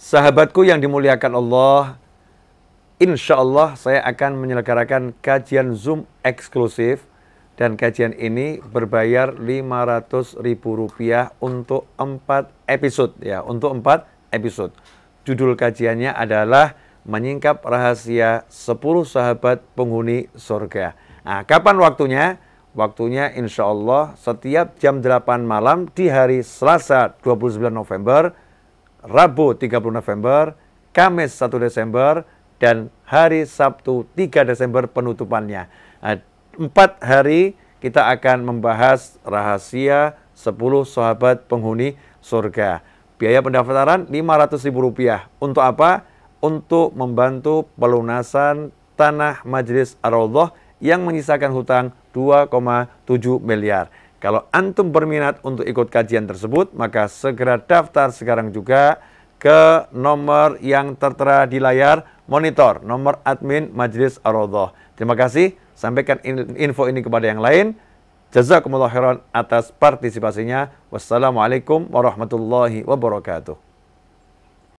Sahabatku yang dimuliakan Allah, insya Allah saya akan menyelenggarakan kajian Zoom eksklusif dan kajian ini berbayar Rp500.000 untuk 4 episode ya, untuk 4 episode. Judul kajiannya adalah menyingkap rahasia 10 sahabat penghuni surga. Nah, kapan waktunya? Waktunya insya Allah setiap jam 8 malam di hari Selasa 29 November Rabu 30 November, Kamis 1 Desember, dan hari Sabtu 3 Desember penutupannya. Eh, empat hari kita akan membahas rahasia 10 sahabat penghuni surga. Biaya pendaftaran Rp500.000. Untuk apa? Untuk membantu pelunasan tanah Majelis ar rawdoh yang menyisakan hutang 2,7 miliar. Kalau antum berminat untuk ikut kajian tersebut, maka segera daftar sekarang juga ke nomor yang tertera di layar monitor, nomor admin Majelis ar rodoh Terima kasih, sampaikan info ini kepada yang lain. Jazakumullah khairan atas partisipasinya. Wassalamualaikum warahmatullahi wabarakatuh.